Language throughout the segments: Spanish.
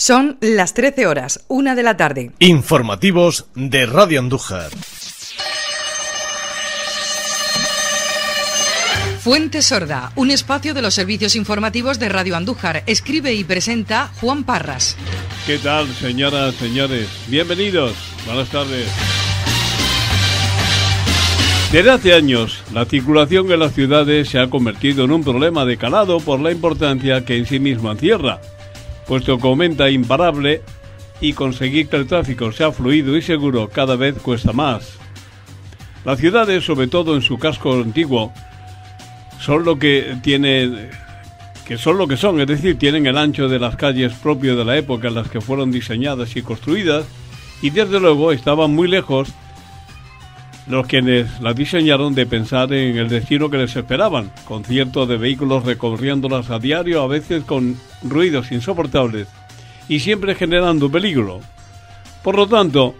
Son las 13 horas, una de la tarde. Informativos de Radio Andújar. Fuente Sorda, un espacio de los servicios informativos de Radio Andújar. Escribe y presenta Juan Parras. ¿Qué tal, señoras, señores? Bienvenidos. Buenas tardes. Desde hace años, la circulación en las ciudades se ha convertido en un problema de calado por la importancia que en sí misma encierra puesto que aumenta imparable y conseguir que el tráfico sea fluido y seguro cada vez cuesta más. Las ciudades, sobre todo en su casco antiguo, son lo que tienen que son lo que son, es decir, tienen el ancho de las calles propio de la época en las que fueron diseñadas y construidas y desde luego estaban muy lejos los quienes la diseñaron de pensar en el destino que les esperaban. Conciertos de vehículos recorriéndolas a diario, a veces con ruidos insoportables y siempre generando peligro. Por lo tanto,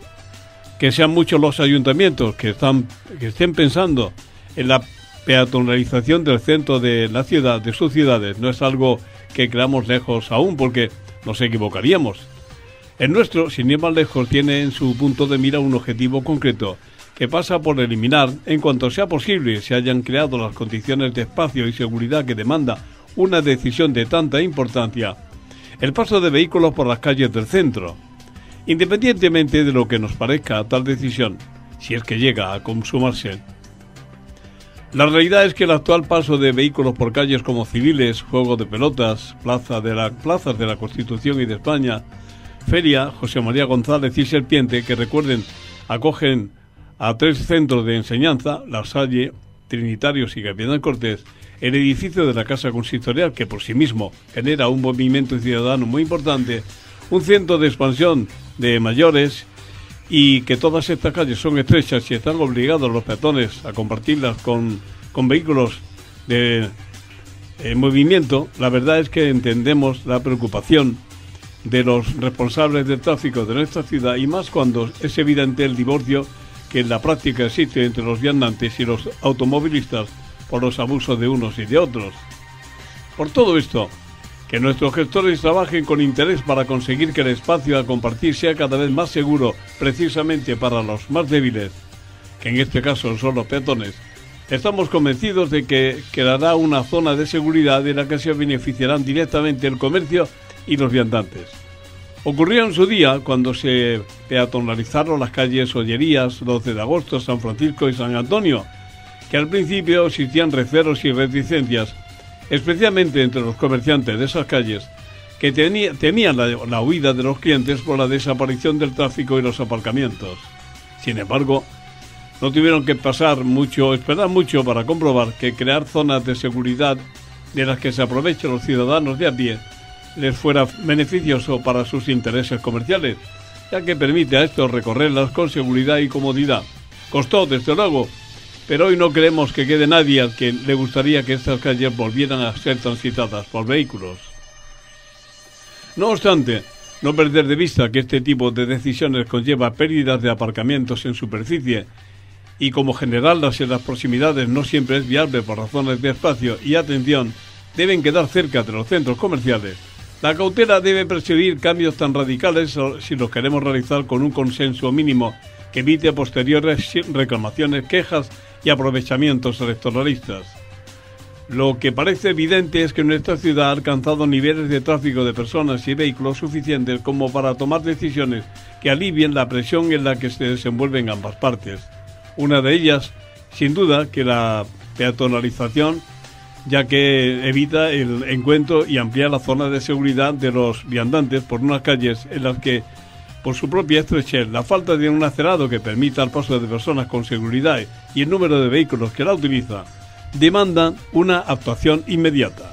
que sean muchos los ayuntamientos que, están, que estén pensando en la peatonalización del centro de la ciudad, de sus ciudades, no es algo que creamos lejos aún, porque nos equivocaríamos. El nuestro, sin ir más lejos, tiene en su punto de mira un objetivo concreto, que pasa por eliminar, en cuanto sea posible, se hayan creado las condiciones de espacio y seguridad que demanda una decisión de tanta importancia, el paso de vehículos por las calles del centro. Independientemente de lo que nos parezca tal decisión, si es que llega a consumarse. La realidad es que el actual paso de vehículos por calles como civiles, juego de pelotas, plaza de plazas de la Constitución y de España, Feria, José María González y Serpiente, que recuerden, acogen a tres centros de enseñanza, La Salle, Trinitarios y Capitán Cortés, el edificio de la Casa Consistorial, que por sí mismo genera un movimiento ciudadano muy importante, un centro de expansión de mayores y que todas estas calles son estrechas y están obligados los peatones a compartirlas con, vehículos de eh, movimiento, la verdad es que entendemos la preocupación de los responsables del tráfico de nuestra ciudad y más cuando es evidente el divorcio que en la práctica existe entre los viandantes y los automovilistas por los abusos de unos y de otros. Por todo esto, que nuestros gestores trabajen con interés para conseguir que el espacio a compartir sea cada vez más seguro precisamente para los más débiles, que en este caso son los peatones. Estamos convencidos de que quedará una zona de seguridad ...en la que se beneficiarán directamente el comercio y los viandantes. Ocurrió en su día cuando se peatonalizaron las calles Ollerías, 12 de agosto, San Francisco y San Antonio, que al principio existían receros y reticencias, especialmente entre los comerciantes de esas calles, que temían la, la huida de los clientes por la desaparición del tráfico y los aparcamientos. Sin embargo, no tuvieron que pasar mucho, esperar mucho para comprobar que crear zonas de seguridad de las que se aprovechan los ciudadanos de a pie les fuera beneficioso para sus intereses comerciales, ya que permite a estos recorrerlas con seguridad y comodidad. Costó, desde luego, pero hoy no creemos que quede nadie al que le gustaría que estas calles volvieran a ser transitadas por vehículos. No obstante, no perder de vista que este tipo de decisiones conlleva pérdidas de aparcamientos en superficie y como generarlas en las proximidades no siempre es viable por razones de espacio y atención, deben quedar cerca de los centros comerciales la cautela debe presidir cambios tan radicales si los queremos realizar con un consenso mínimo que evite posteriores reclamaciones, quejas y aprovechamientos electoralistas. Lo que parece evidente es que nuestra ciudad ha alcanzado niveles de tráfico de personas y vehículos suficientes como para tomar decisiones que alivien la presión en la que se desenvuelven ambas partes. Una de ellas, sin duda, que la peatonalización ya que evita el encuentro y amplía la zona de seguridad de los viandantes por unas calles en las que, por su propia estrechez, la falta de un acerado que permita el paso de personas con seguridad y el número de vehículos que la utiliza, demandan una actuación inmediata.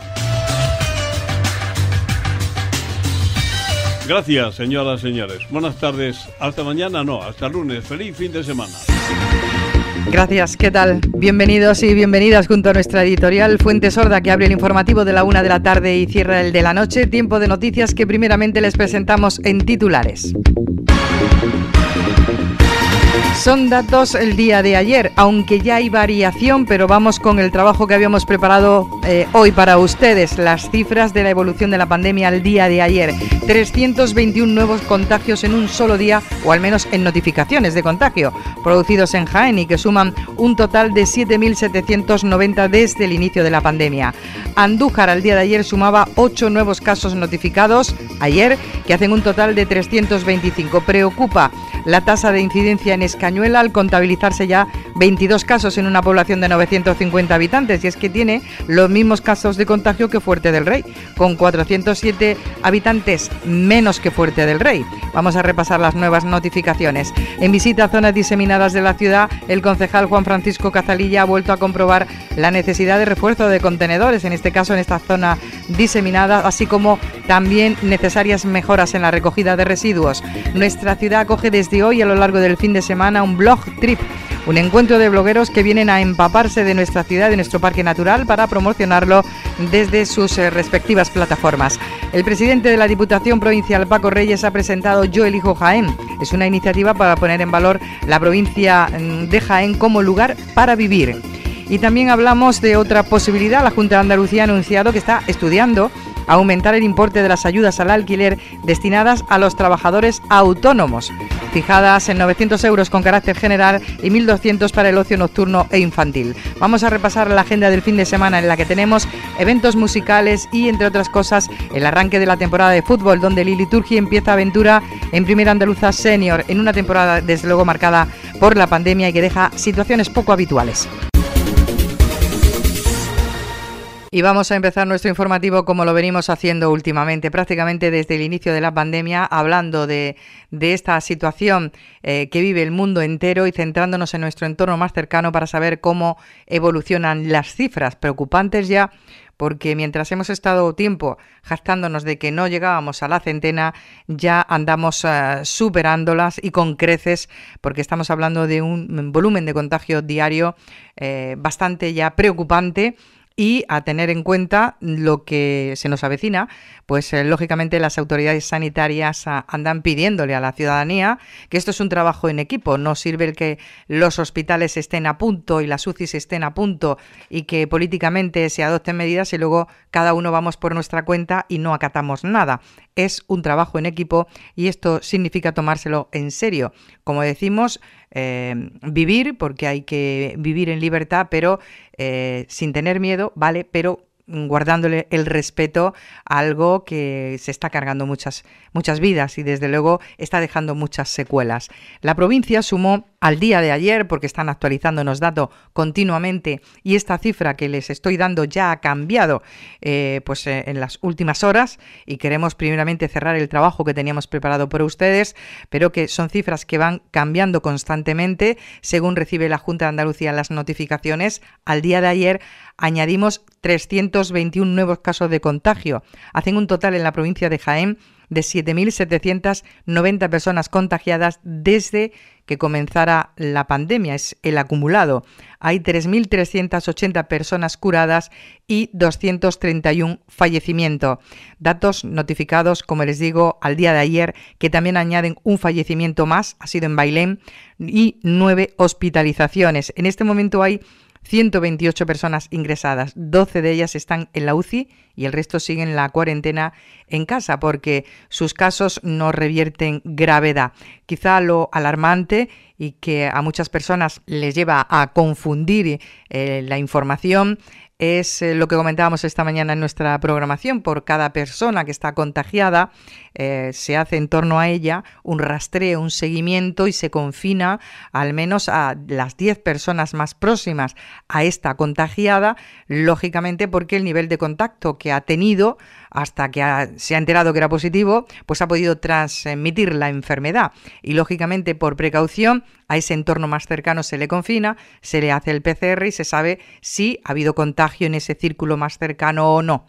Gracias, señoras y señores. Buenas tardes. Hasta mañana, no, hasta lunes. Feliz fin de semana. Gracias, ¿qué tal? Bienvenidos y bienvenidas junto a nuestra editorial Fuente Sorda que abre el informativo de la una de la tarde y cierra el de la noche. Tiempo de noticias que primeramente les presentamos en titulares. Son datos el día de ayer, aunque ya hay variación, pero vamos con el trabajo que habíamos preparado eh, hoy para ustedes, las cifras de la evolución de la pandemia al día de ayer. 321 nuevos contagios en un solo día, o al menos en notificaciones de contagio, producidos en Jaén y que suman un total de 7.790 desde el inicio de la pandemia. Andújar al día de ayer sumaba 8 nuevos casos notificados ayer, que hacen un total de 325. Preocupa la tasa de incidencia en escala Cañuela al contabilizarse ya 22 casos en una población de 950 habitantes y es que tiene los mismos casos de contagio que Fuerte del Rey, con 407 habitantes menos que Fuerte del Rey. Vamos a repasar las nuevas notificaciones. En visita a zonas diseminadas de la ciudad, el concejal Juan Francisco Cazalilla ha vuelto a comprobar la necesidad de refuerzo de contenedores, en este caso en esta zona diseminada, así como también necesarias mejoras en la recogida de residuos. Nuestra ciudad acoge desde hoy a lo largo del fin de semana a un blog trip, un encuentro de blogueros que vienen a empaparse de nuestra ciudad, de nuestro parque natural, para promocionarlo desde sus eh, respectivas plataformas. El presidente de la Diputación Provincial, Paco Reyes, ha presentado Yo Elijo Jaén. Es una iniciativa para poner en valor la provincia mm, de Jaén como lugar para vivir. Y también hablamos de otra posibilidad. La Junta de Andalucía ha anunciado que está estudiando aumentar el importe de las ayudas al alquiler destinadas a los trabajadores autónomos, fijadas en 900 euros con carácter general y 1.200 para el ocio nocturno e infantil. Vamos a repasar la agenda del fin de semana en la que tenemos eventos musicales y, entre otras cosas, el arranque de la temporada de fútbol, donde Lili Turgi empieza aventura en Primera Andaluza Senior, en una temporada desde luego marcada por la pandemia y que deja situaciones poco habituales. Y vamos a empezar nuestro informativo como lo venimos haciendo últimamente, prácticamente desde el inicio de la pandemia, hablando de, esta situación eh, que vive el mundo entero y centrándonos en nuestro entorno más cercano para saber cómo evolucionan las cifras preocupantes ya porque mientras hemos estado tiempo jactándonos de que no llegábamos a la centena, ya andamos eh, superándolas y con creces, porque estamos hablando de un volumen de contagio diario eh, bastante ya preocupante y a tener en cuenta lo que se nos avecina, pues eh, lógicamente las autoridades sanitarias ah, andan pidiéndole a la ciudadanía que esto es un trabajo en equipo, no sirve el que los hospitales estén a punto y las UCIs estén a punto y que políticamente se adopten medidas y luego cada uno vamos por nuestra cuenta y no acatamos nada. Es un trabajo en equipo y esto significa tomárselo en serio. Como decimos, Em, vivir, porque hay que vivir en libertad, pero eh, sin tener miedo, ¿vale? Pero guardándole el respeto a algo que se está cargando muchas, muchas vidas y desde luego está dejando muchas secuelas. La provincia sumó al día de ayer, porque están actualizándonos datos continuamente, y esta cifra que les estoy dando ya ha cambiado eh, pues, eh, en las últimas horas y queremos primeramente cerrar el trabajo que teníamos preparado por ustedes, pero que son cifras que van cambiando constantemente según recibe la Junta de Andalucía las notificaciones. Al día de ayer Añadimos 321 nuevos casos de contagio. Hacen un total en la provincia de Jaén de 7.790 personas contagiadas desde que comenzara la pandemia. Es el acumulado. Hay 3.380 personas curadas y 231 fallecimientos. Datos notificados, como les digo, al día de ayer, que también añaden un fallecimiento más, ha sido en Bailén, y nueve hospitalizaciones. En este momento hay 128 personas ingresadas, 12 de ellas están en la UCI y el resto siguen la cuarentena en casa porque sus casos no revierten gravedad. Quizá lo alarmante y que a muchas personas les lleva a confundir eh, la información es eh, lo que comentábamos esta mañana en nuestra programación. Por cada persona que está contagiada, eh, se hace en torno a ella un rastreo, un seguimiento y se confina al menos a las 10 personas más próximas a esta contagiada, lógicamente porque el nivel de contacto que ha tenido hasta que se ha enterado que era positivo, pues ha podido transmitir la enfermedad. Y lógicamente por precaución a ese entorno más cercano se le confina, se le hace el PCR y se sabe si ha habido contagio en ese círculo más cercano o no.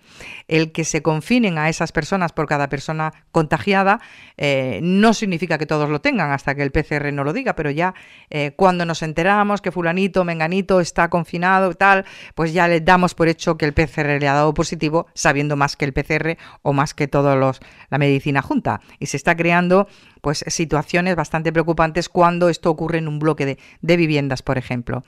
El que se confinen a esas personas por cada persona contagiada, eh, no significa que todos lo tengan hasta que el PCR no lo diga, pero ya eh, cuando nos enteramos que fulanito, menganito está confinado, tal, pues ya le damos por hecho que el PCR le ha dado positivo, sabiendo más que el PCR o más que todos los la medicina junta. Y se está creando pues situaciones bastante preocupantes cuando esto ocurre en un bloque de viviendas, por ejemplo.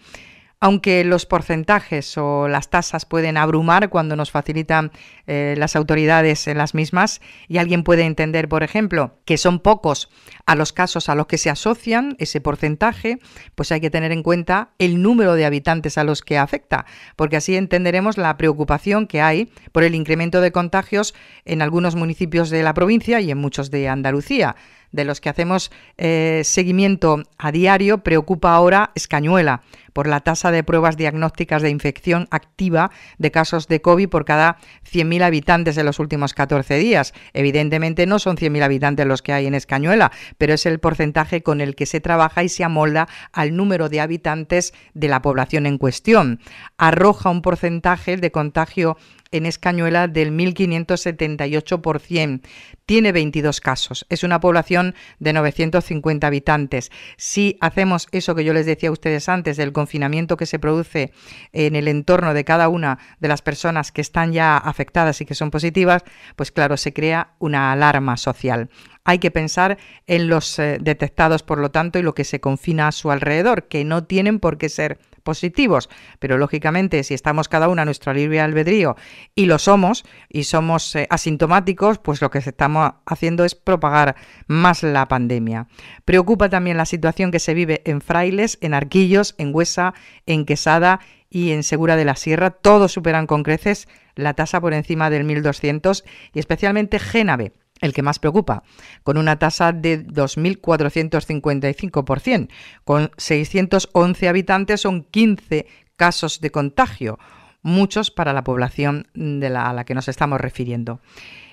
Aunque los porcentajes o las tasas pueden abrumar cuando nos facilitan eh, las autoridades en las mismas y alguien puede entender, por ejemplo, que son pocos a los casos a los que se asocian ese porcentaje, pues hay que tener en cuenta el número de habitantes a los que afecta, porque así entenderemos la preocupación que hay por el incremento de contagios en algunos municipios de la provincia y en muchos de Andalucía de los que hacemos eh, seguimiento a diario, preocupa ahora Escañuela, por la tasa de pruebas diagnósticas de infección activa de casos de COVID por cada 100.000 habitantes en los últimos 14 días. Evidentemente no son 100.000 habitantes los que hay en Escañuela, pero es el porcentaje con el que se trabaja y se amolda al número de habitantes de la población en cuestión. Arroja un porcentaje de contagio en Escañuela del 1.578%. Tiene 22 casos. Es una población de 950 habitantes. Si hacemos eso que yo les decía a ustedes antes, del confinamiento que se produce en el entorno de cada una de las personas que están ya afectadas y que son positivas, pues claro, se crea una alarma social. Hay que pensar en los eh, detectados, por lo tanto, y lo que se confina a su alrededor, que no tienen por qué ser positivos, pero lógicamente si estamos cada una a nuestro libre albedrío y lo somos y somos eh, asintomáticos, pues lo que estamos haciendo es propagar más la pandemia. Preocupa también la situación que se vive en Frailes, en Arquillos, en Huesa, en Quesada y en Segura de la Sierra, todos superan con creces la tasa por encima del 1.200 y especialmente Génave el que más preocupa, con una tasa de 2.455%, con 611 habitantes son 15 casos de contagio, muchos para la población a la que nos estamos refiriendo.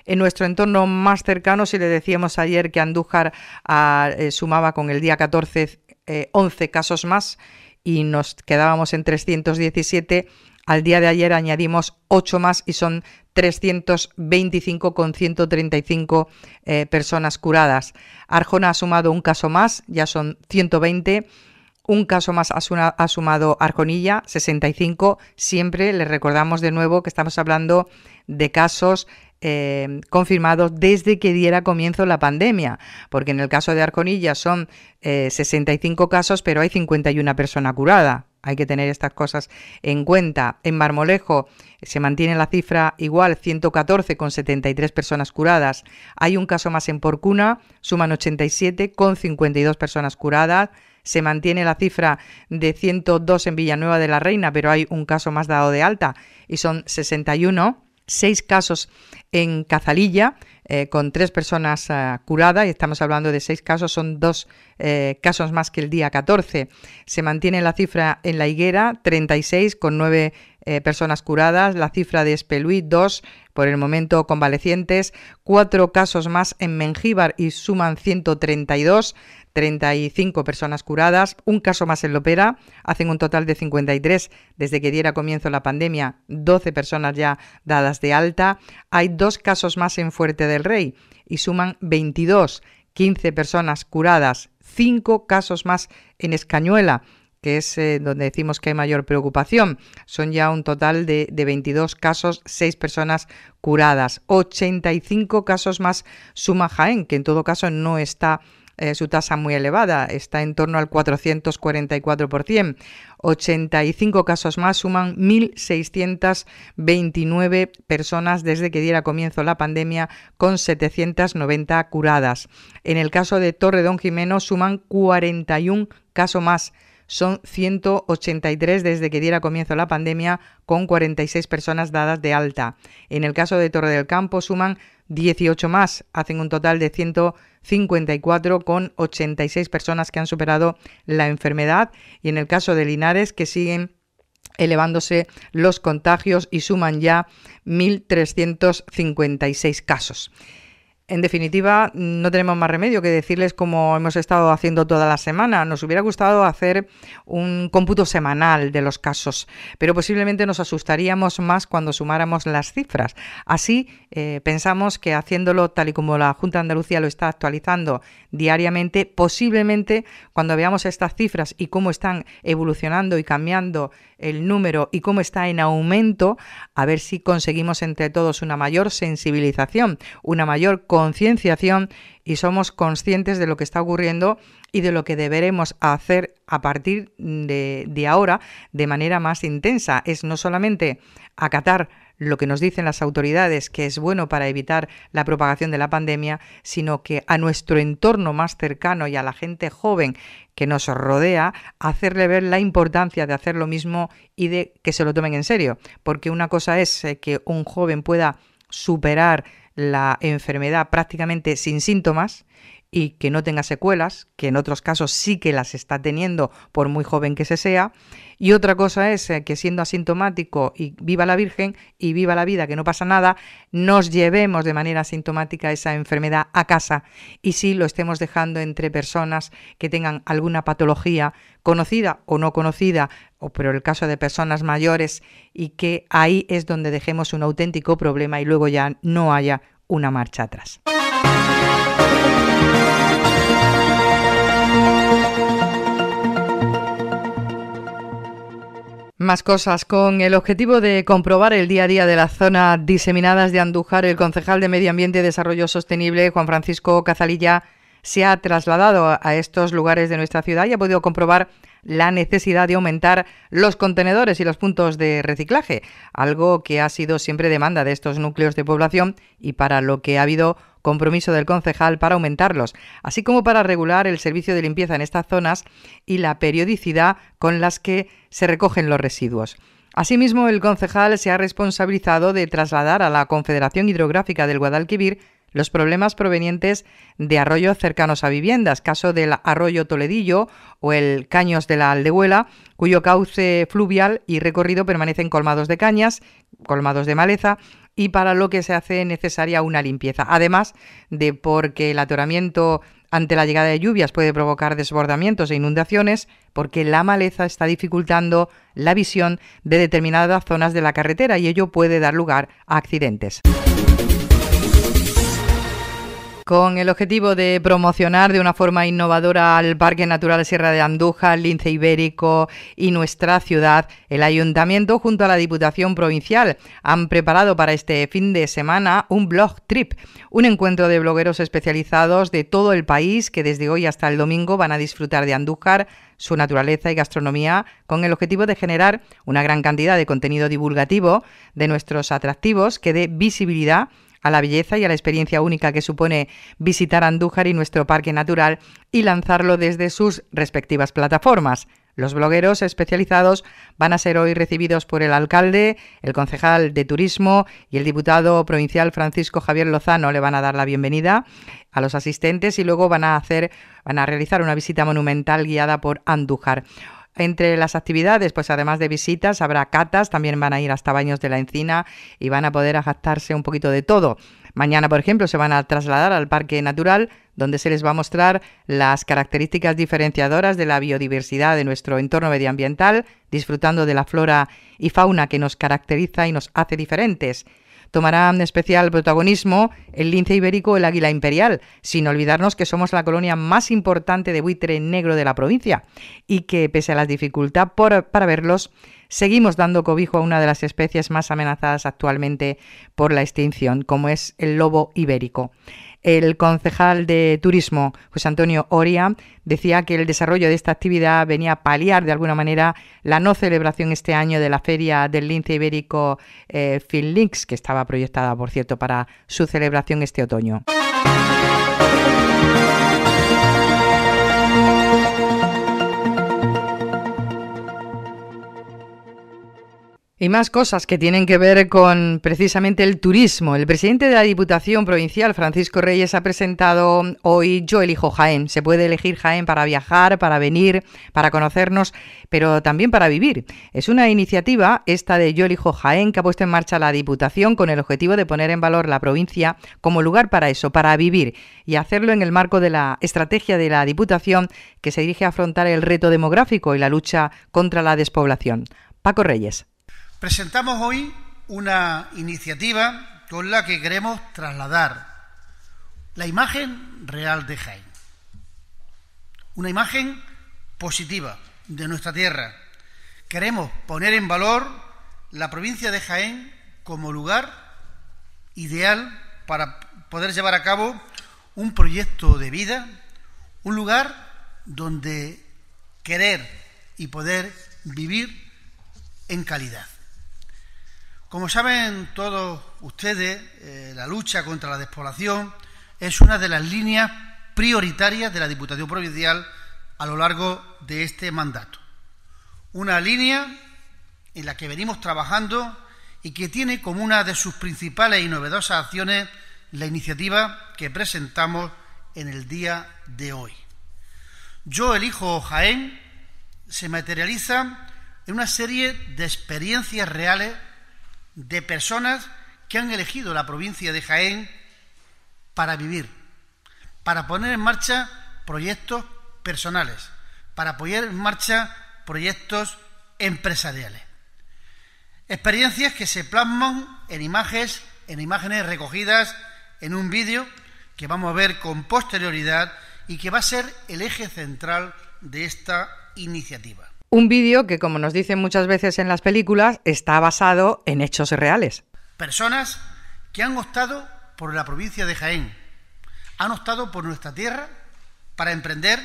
En nuestro entorno más cercano, si le decíamos ayer que Andújar ah, eh, sumaba con el día 14 11 eh, casos más y nos quedábamos en 317, al día de ayer añadimos 8 más y son 325 con 135 eh, personas curadas. Arjona ha sumado un caso más, ya son 120. Un caso más ha, sumado Arconilla, 65. Siempre les recordamos de nuevo que estamos hablando de casos eh, confirmados desde que diera comienzo la pandemia, porque en el caso de Arconilla son 65 eh, casos, pero hay 51 personas curadas hay que tener estas cosas en cuenta. En Marmolejo se mantiene la cifra igual, 114 con 73 personas curadas. Hay un caso más en Porcuna, suman 87 con 52 personas curadas. Se mantiene la cifra de 102 en Villanueva de la Reina, pero hay un caso más dado de alta y son 61 seis casos en Cazalilla, eh, con tres personas eh, curadas, y estamos hablando de seis casos, son dos eh, casos más que el día 14. Se mantiene la cifra en la higuera, 36, con nueve personas curadas, la cifra de Espeluí, dos, por el momento convalecientes, cuatro casos más en Mengíbar y suman 132, 35 personas curadas, un caso más en Lopera, hacen un total de 53 desde que diera comienzo la pandemia, 12 personas ya dadas de alta, hay dos casos más en Fuerte del Rey y suman 22, 15 personas curadas, 5 casos más en Escañuela, que es eh, donde decimos que hay mayor preocupación. Son ya un total de, 22 casos, 6 personas curadas, 85 casos más suma Jaén, que en todo caso no está eh, su tasa muy elevada, está en torno al 444%. 85 casos más suman 1.629 personas desde que diera comienzo la pandemia, con 790 curadas. En el caso de Don Jimeno suman 41 casos más son 183 desde que diera comienzo la pandemia, con 46 personas dadas de alta. En el caso de Torre del Campo suman 18 más, hacen un total de 154 con 86 personas que han superado la enfermedad y en el caso de Linares que siguen elevándose los contagios y suman ya 1.356 casos. En definitiva, no tenemos más remedio que decirles como hemos estado haciendo toda la semana. Nos hubiera gustado hacer un cómputo semanal de los casos, pero posiblemente nos asustaríamos más cuando sumáramos las cifras. Así, eh, pensamos que haciéndolo tal y como la Junta de Andalucía lo está actualizando diariamente, posiblemente cuando veamos estas cifras y cómo están evolucionando y cambiando el número y cómo está en aumento, a ver si conseguimos entre todos una mayor sensibilización, una mayor concienciación y somos conscientes de lo que está ocurriendo y de lo que deberemos hacer a partir de, ahora de manera más intensa. Es no solamente acatar lo que nos dicen las autoridades que es bueno para evitar la propagación de la pandemia, sino que a nuestro entorno más cercano y a la gente joven que nos rodea, hacerle ver la importancia de hacer lo mismo y de que se lo tomen en serio. Porque una cosa es eh, que un joven pueda superar la enfermedad prácticamente sin síntomas y que no tenga secuelas, que en otros casos sí que las está teniendo por muy joven que se sea. Y otra cosa es eh, que siendo asintomático y viva la Virgen y viva la vida, que no pasa nada, nos llevemos de manera asintomática esa enfermedad a casa y sí lo estemos dejando entre personas que tengan alguna patología conocida o no conocida, o pero el caso de personas mayores y que ahí es donde dejemos un auténtico problema y luego ya no haya una marcha atrás. más cosas. Con el objetivo de comprobar el día a día de las zonas diseminadas de Andújar, el concejal de Medio Ambiente y Desarrollo Sostenible, Juan Francisco Cazalilla, se ha trasladado a estos lugares de nuestra ciudad y ha podido comprobar la necesidad de aumentar los contenedores y los puntos de reciclaje, algo que ha sido siempre demanda de estos núcleos de población y para lo que ha habido compromiso del concejal para aumentarlos, así como para regular el servicio de limpieza en estas zonas y la periodicidad con las que se recogen los residuos. Asimismo, el concejal se ha responsabilizado de trasladar a la Confederación Hidrográfica del Guadalquivir los problemas provenientes de arroyos cercanos a viviendas, caso del arroyo Toledillo o el Caños de la Aldehuela, cuyo cauce fluvial y recorrido permanecen colmados de cañas colmados de maleza y para lo que se hace necesaria una limpieza. Además de porque el atoramiento ante la llegada de lluvias puede provocar desbordamientos e inundaciones, porque la maleza está dificultando la visión de determinadas zonas de la carretera y ello puede dar lugar a accidentes. Con el objetivo de promocionar de una forma innovadora al Parque Natural Sierra de Andújar, Lince Ibérico y nuestra ciudad, el Ayuntamiento junto a la Diputación Provincial han preparado para este fin de semana un blog trip, un encuentro de blogueros especializados de todo el país que desde hoy hasta el domingo van a disfrutar de Andújar, su naturaleza y gastronomía con el objetivo de generar una gran cantidad de contenido divulgativo de nuestros atractivos que dé visibilidad a la belleza y a la experiencia única que supone visitar Andújar y nuestro parque natural y lanzarlo desde sus respectivas plataformas. Los blogueros especializados van a ser hoy recibidos por el alcalde, el concejal de turismo y el diputado provincial Francisco Javier Lozano. Le van a dar la bienvenida a los asistentes y luego van a hacer, van a realizar una visita monumental guiada por Andújar. Entre las actividades, pues además de visitas, habrá catas, también van a ir hasta Baños de la Encina y van a poder gastarse un poquito de todo. Mañana, por ejemplo, se van a trasladar al Parque Natural, donde se les va a mostrar las características diferenciadoras de la biodiversidad de nuestro entorno medioambiental, disfrutando de la flora y fauna que nos caracteriza y nos hace diferentes tomará especial protagonismo el lince ibérico, el águila imperial, sin olvidarnos que somos la colonia más importante de buitre negro de la provincia y que, pese a la dificultad para verlos, seguimos dando cobijo a una de las especies más amenazadas actualmente por la extinción, como es el lobo ibérico. El concejal de Turismo, José Antonio Oria, decía que el desarrollo de esta actividad venía a paliar de alguna manera la no celebración este año de la Feria del Lince Ibérico eh, Finlinks, que estaba proyectada, por cierto, para su celebración este otoño. Y más cosas que tienen que ver con precisamente el turismo. El presidente de la Diputación Provincial, Francisco Reyes, ha presentado hoy Yo elijo Jaén. Se puede elegir Jaén para viajar, para venir, para conocernos, pero también para vivir. Es una iniciativa, esta de Yo elijo Jaén, que ha puesto en marcha la Diputación con el objetivo de poner en valor la provincia como lugar para eso, para vivir, y hacerlo en el marco de la estrategia de la Diputación que se dirige a afrontar el reto demográfico y la lucha contra la despoblación. Paco Reyes. Presentamos hoy una iniciativa con la que queremos trasladar la imagen real de Jaén. Una imagen positiva de nuestra tierra. Queremos poner en valor la provincia de Jaén como lugar ideal para poder llevar a cabo un proyecto de vida, un lugar donde querer y poder vivir en calidad. Como saben todos ustedes, eh, la lucha contra la despoblación es una de las líneas prioritarias de la Diputación Provincial a lo largo de este mandato. Una línea en la que venimos trabajando y que tiene como una de sus principales y novedosas acciones la iniciativa que presentamos en el día de hoy. Yo elijo Jaén se materializa en una serie de experiencias reales de personas que han elegido la provincia de Jaén para vivir, para poner en marcha proyectos personales, para apoyar en marcha proyectos empresariales. Experiencias que se plasman en imágenes, en imágenes recogidas en un vídeo que vamos a ver con posterioridad y que va a ser el eje central de esta iniciativa. Un vídeo que, como nos dicen muchas veces en las películas, está basado en hechos reales. Personas que han optado por la provincia de Jaén, han optado por nuestra tierra para emprender,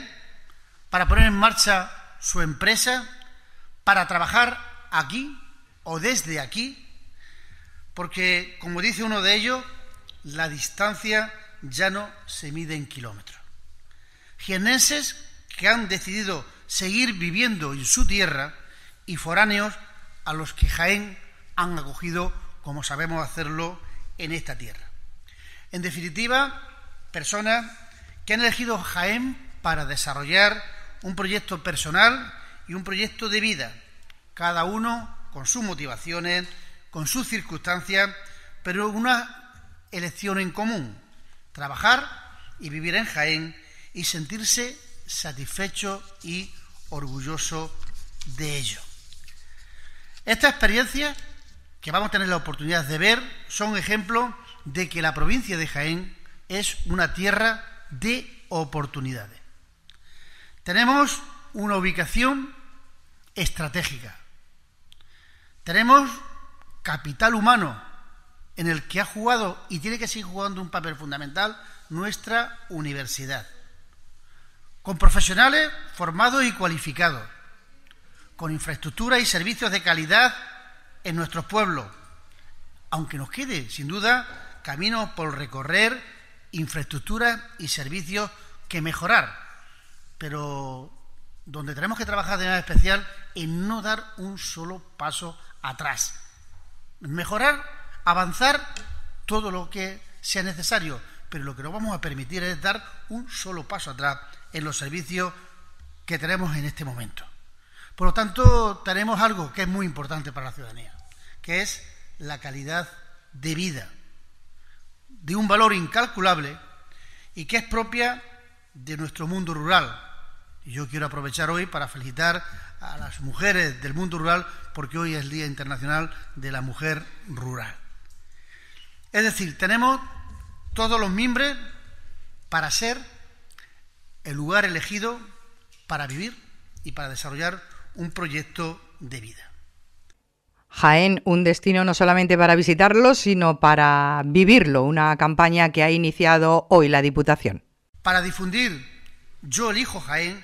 para poner en marcha su empresa, para trabajar aquí o desde aquí, porque, como dice uno de ellos, la distancia ya no se mide en kilómetros. Gienenses que han decidido seguir viviendo en su tierra y foráneos a los que Jaén han acogido, como sabemos hacerlo, en esta tierra. En definitiva, personas que han elegido Jaén para desarrollar un proyecto personal y un proyecto de vida, cada uno con sus motivaciones, con sus circunstancias, pero una elección en común, trabajar y vivir en Jaén y sentirse satisfecho y orgulloso de ello. Esta experiencia, que vamos a tener la oportunidad de ver son ejemplos de que la provincia de Jaén es una tierra de oportunidades. Tenemos una ubicación estratégica. Tenemos capital humano en el que ha jugado y tiene que seguir jugando un papel fundamental nuestra universidad con profesionales formados y cualificados, con infraestructura y servicios de calidad en nuestros pueblos, aunque nos quede, sin duda, camino por recorrer, infraestructura y servicios que mejorar, pero donde tenemos que trabajar de manera especial en no dar un solo paso atrás. Mejorar, avanzar todo lo que sea necesario, pero lo que no vamos a permitir es dar un solo paso atrás en los servicios que tenemos en este momento. Por lo tanto, tenemos algo que es muy importante para la ciudadanía, que es la calidad de vida, de un valor incalculable y que es propia de nuestro mundo rural. yo quiero aprovechar hoy para felicitar a las mujeres del mundo rural porque hoy es el Día Internacional de la Mujer Rural. Es decir, tenemos todos los mimbres para ser el lugar elegido para vivir y para desarrollar un proyecto de vida. Jaén, un destino no solamente para visitarlo, sino para vivirlo, una campaña que ha iniciado hoy la Diputación. Para difundir Yo elijo Jaén,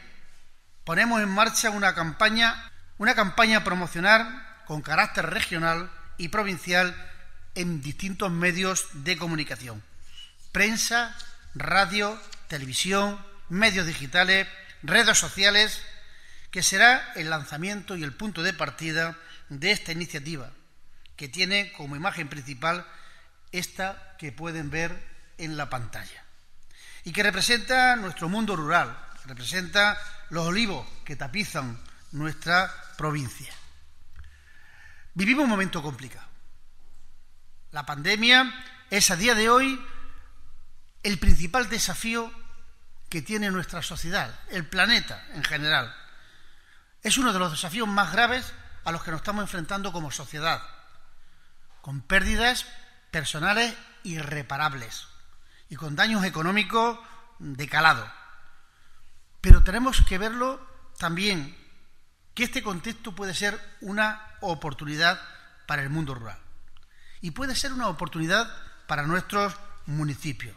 ponemos en marcha una campaña, una campaña promocional con carácter regional y provincial en distintos medios de comunicación, prensa, radio, televisión, medios digitales, redes sociales, que será el lanzamiento y el punto de partida de esta iniciativa, que tiene como imagen principal esta que pueden ver en la pantalla, y que representa nuestro mundo rural, representa los olivos que tapizan nuestra provincia. Vivimos un momento complicado. La pandemia es a día de hoy el principal desafío que tiene nuestra sociedad, el planeta en general. Es uno de los desafíos más graves a los que nos estamos enfrentando como sociedad, con pérdidas personales irreparables y con daños económicos de calado. Pero tenemos que verlo también, que este contexto puede ser una oportunidad para el mundo rural y puede ser una oportunidad para nuestros municipios.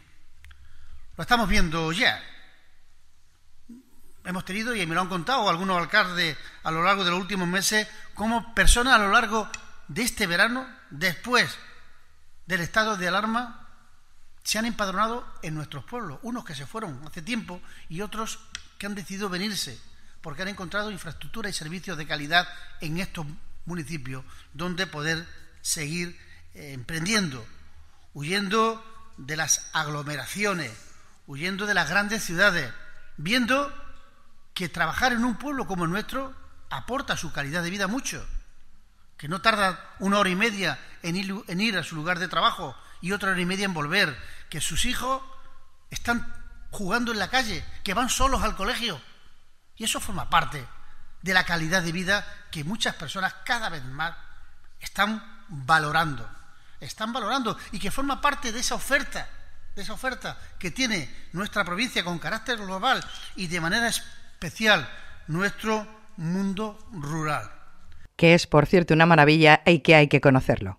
Lo estamos viendo ya hemos tenido, y me lo han contado algunos alcaldes a lo largo de los últimos meses, cómo personas a lo largo de este verano, después del estado de alarma, se han empadronado en nuestros pueblos, unos que se fueron hace tiempo y otros que han decidido venirse, porque han encontrado infraestructura y servicios de calidad en estos municipios donde poder seguir eh, emprendiendo, huyendo de las aglomeraciones, huyendo de las grandes ciudades, viendo que trabajar en un pueblo como el nuestro aporta su calidad de vida mucho, que no tarda una hora y media en ir, en ir a su lugar de trabajo y otra hora y media en volver, que sus hijos están jugando en la calle, que van solos al colegio. Y eso forma parte de la calidad de vida que muchas personas cada vez más están valorando, están valorando y que forma parte de esa oferta, de esa oferta que tiene nuestra provincia con carácter global y de manera especial, nuestro mundo rural. Que es, por cierto, una maravilla y que hay que conocerlo.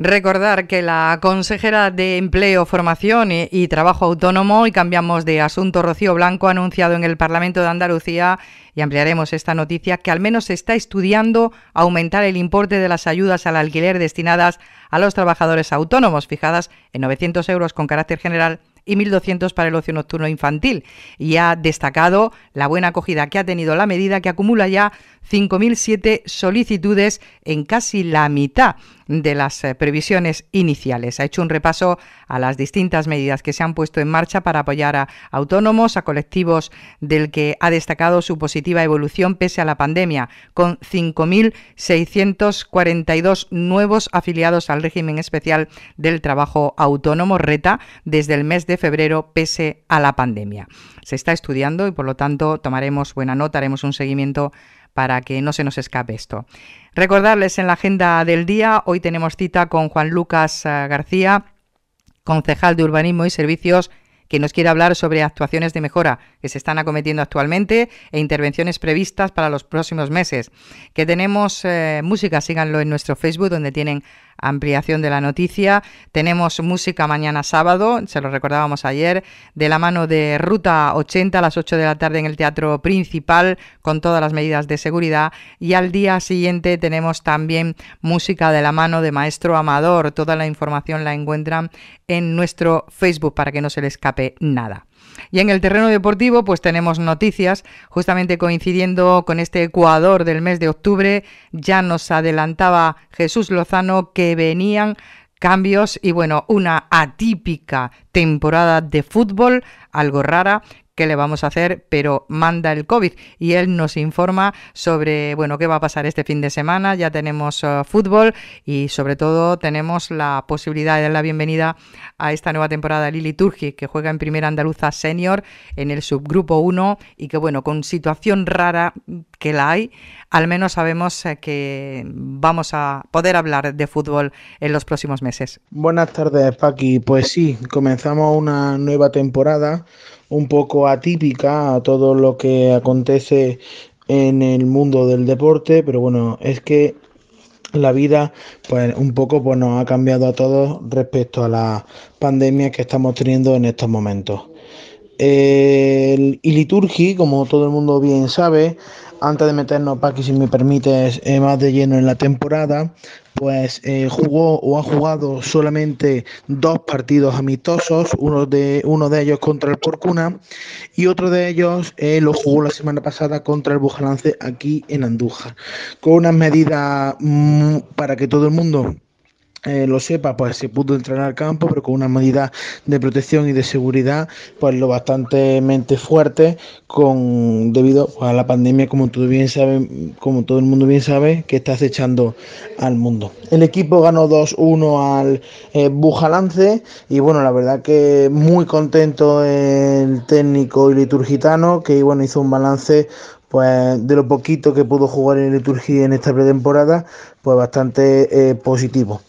Recordar que la consejera de Empleo, Formación y, Trabajo Autónomo, y cambiamos de asunto, Rocío Blanco ha anunciado en el Parlamento de Andalucía, y ampliaremos esta noticia, que al menos se está estudiando aumentar el importe de las ayudas al alquiler destinadas a los trabajadores autónomos, fijadas en 900 euros con carácter general y 1.200 para el ocio nocturno infantil. Y ha destacado la buena acogida que ha tenido la medida, que acumula ya 5.007 solicitudes en casi la mitad de las eh, previsiones iniciales. Ha hecho un repaso a las distintas medidas que se han puesto en marcha para apoyar a autónomos, a colectivos del que ha destacado su positiva evolución pese a la pandemia, con 5.642 nuevos afiliados al régimen especial del trabajo autónomo RETA desde el mes de febrero pese a la pandemia. Se está estudiando y por lo tanto tomaremos buena nota, haremos un seguimiento para que no se nos escape esto. Recordarles en la agenda del día, hoy tenemos cita con Juan Lucas eh, García, concejal de Urbanismo y Servicios que nos quiere hablar sobre actuaciones de mejora que se están acometiendo actualmente e intervenciones previstas para los próximos meses. Que tenemos eh, música, síganlo en nuestro Facebook donde tienen ampliación de la noticia. Tenemos música mañana sábado, se lo recordábamos ayer, de la mano de Ruta 80 a las 8 de la tarde en el Teatro Principal con todas las medidas de seguridad. Y al día siguiente tenemos también música de la mano de Maestro Amador. Toda la información la encuentran en nuestro Facebook para que no se le escape nada. Y en el terreno deportivo, pues tenemos noticias, justamente coincidiendo con este Ecuador del mes de octubre, ya nos adelantaba Jesús Lozano que venían cambios y bueno, una atípica temporada de fútbol, algo rara, qué le vamos a hacer, pero manda el COVID y él nos informa sobre, bueno, qué va a pasar este fin de semana, ya tenemos eh, fútbol y sobre todo tenemos la posibilidad de dar la bienvenida a esta nueva temporada de Lili Turgi, que juega en Primera Andaluza Senior en el subgrupo 1 y que, bueno, con situación rara que la hay, al menos sabemos eh, que vamos a poder hablar de fútbol en los próximos meses. Buenas tardes, Paqui. Pues sí, comenzamos una nueva temporada un poco atípica a todo lo que acontece en el mundo del deporte, pero bueno, es que la vida, pues un poco pues, nos ha cambiado a todos respecto a la pandemia que estamos teniendo en estos momentos. El, y liturgi, como todo el mundo bien sabe, antes de meternos, Paqui, si me permites, eh, más de lleno en la temporada, pues eh, jugó o ha jugado solamente dos partidos amistosos, uno de, ellos contra el Porcuna y otro de ellos eh, lo jugó la semana pasada contra el Bujalance aquí en Andújar, con unas medidas mm, para que todo el mundo eh, lo sepa, pues se pudo entrenar al campo, pero con una medida de protección y de seguridad, pues lo bastante fuerte, con debido a la pandemia, como todo bien como todo el mundo bien sabe, que está acechando al mundo. El equipo ganó 2-1 al eh, Bujalance y bueno, la verdad que muy contento el técnico y liturgitano, que bueno hizo un balance pues de lo poquito que pudo jugar en liturgia en esta pretemporada, pues bastante eh, positivo.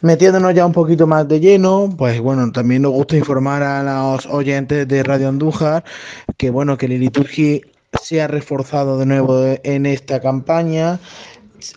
Metiéndonos ya un poquito más de lleno, pues bueno, también nos gusta informar a los oyentes de Radio Andújar que bueno, que la liturgia se ha reforzado de nuevo en esta campaña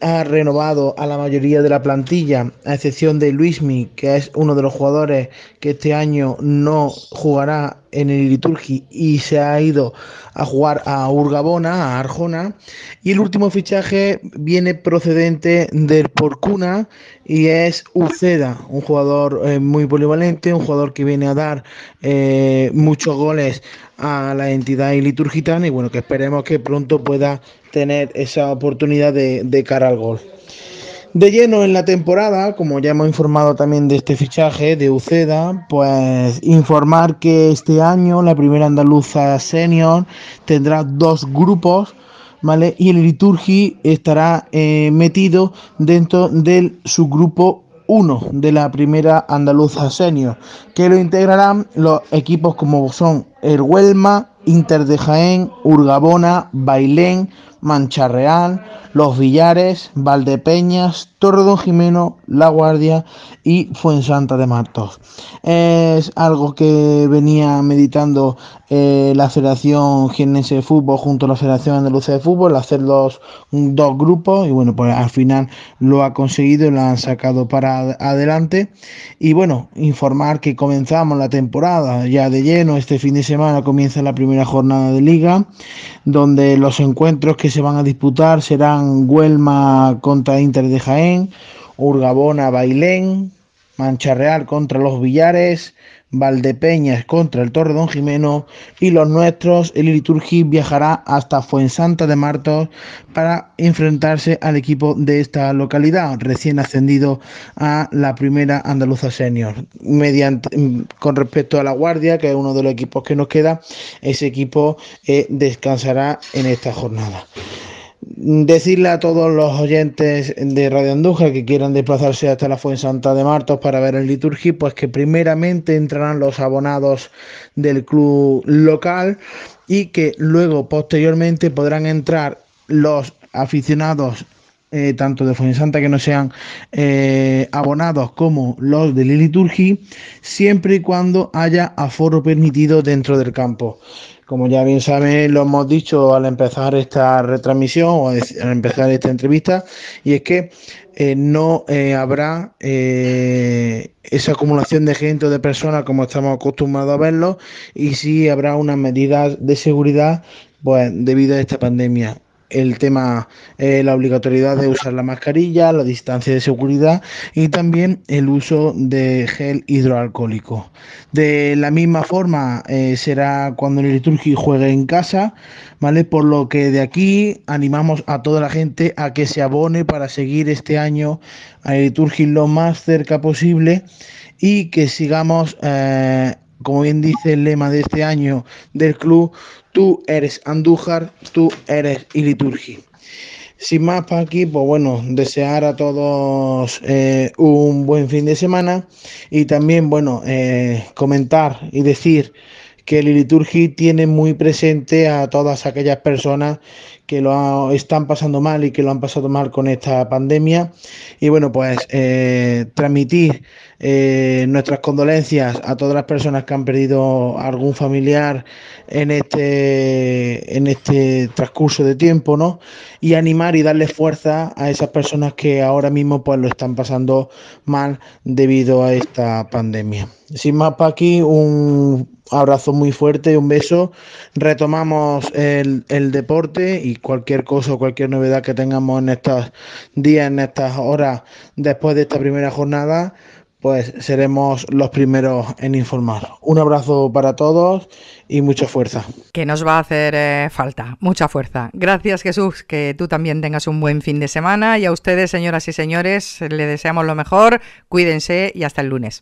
ha renovado a la mayoría de la plantilla, a excepción de Luismi, que es uno de los jugadores que este año no jugará en el Liturgi y se ha ido a jugar a Urgabona, a Arjona. Y el último fichaje viene procedente del Porcuna y es Uceda, un jugador eh, muy polivalente, un jugador que viene a dar eh, muchos goles a la entidad liturgitana y bueno, que esperemos que pronto pueda tener esa oportunidad de, cara al gol. De lleno en la temporada, como ya hemos informado también de este fichaje de Uceda, pues informar que este año la primera andaluza senior tendrá dos grupos, ¿vale? Y el liturgi estará eh, metido dentro del subgrupo uno de la primera andaluza senior, que lo integrarán los equipos como son el Inter de Jaén, Urgabona, Bailén, Mancha Real, Los Villares, Valdepeñas, Torre Don Jimeno, La Guardia y Fuensanta de Martos. Es algo que venía meditando eh, la Federación Gienense de Fútbol junto a la Federación Andaluza de Fútbol, hacer los, dos grupos y bueno, pues al final lo ha conseguido, y lo han sacado para adelante. Y bueno, informar que comenzamos la temporada ya de lleno, este fin de semana comienza la primera jornada de liga, donde los encuentros que se van a disputar serán Huelma contra Inter de Jaén, Urgabona Bailén, Mancha Real contra los Villares, Valdepeñas contra el Torre Don Jimeno y los nuestros, el Liturgi viajará hasta Fuensanta de Martos para enfrentarse al equipo de esta localidad, recién ascendido a la primera andaluza senior. Mm, con respecto a la Guardia, que es uno de los equipos que nos queda, ese equipo eh, descansará en esta jornada. Decirle a todos los oyentes de Radio Andújar que quieran desplazarse hasta la Santa de Martos para ver el liturgi, pues que primeramente entrarán los abonados del club local y que luego posteriormente podrán entrar los aficionados eh, tanto de Santa que no sean eh, abonados como los de liturgi, siempre y cuando haya aforo permitido dentro del campo. Como ya bien saben, lo hemos dicho al empezar esta retransmisión o al empezar esta entrevista, y es que eh, no eh, habrá eh, esa acumulación de gente o de personas como estamos acostumbrados a verlo, y sí habrá unas medidas de seguridad pues, debido a esta pandemia el tema, eh, la obligatoriedad de usar la mascarilla, la distancia de seguridad y también el uso de gel hidroalcohólico. De la misma forma eh, será cuando el liturgi juegue en casa, ¿vale? Por lo que de aquí animamos a toda la gente a que se abone para seguir este año a liturgi lo más cerca posible y que sigamos eh, como bien dice el lema de este año del club, tú eres Andújar, tú eres Iliturgi. Sin más para aquí, pues bueno, desear a todos eh, un buen fin de semana y también, bueno, eh, comentar y decir que Iliturgi tiene muy presente a todas aquellas personas que lo están pasando mal y que lo han pasado mal con esta pandemia. Y bueno, pues eh, transmitir eh, nuestras condolencias a todas las personas que han perdido algún familiar en este, en este transcurso de tiempo, ¿no? Y animar y darle fuerza a esas personas que ahora mismo pues lo están pasando mal debido a esta pandemia. Sin más, aquí un abrazo muy fuerte, un beso. Retomamos el, el deporte y cualquier cosa o cualquier novedad que tengamos en estos días, en estas horas después de esta primera jornada, pues seremos los primeros en informar. Un abrazo para todos y mucha fuerza. Que nos va a hacer eh, falta, mucha fuerza. Gracias Jesús, que tú también tengas un buen fin de semana y a ustedes, señoras y señores, le deseamos lo mejor, cuídense y hasta el lunes.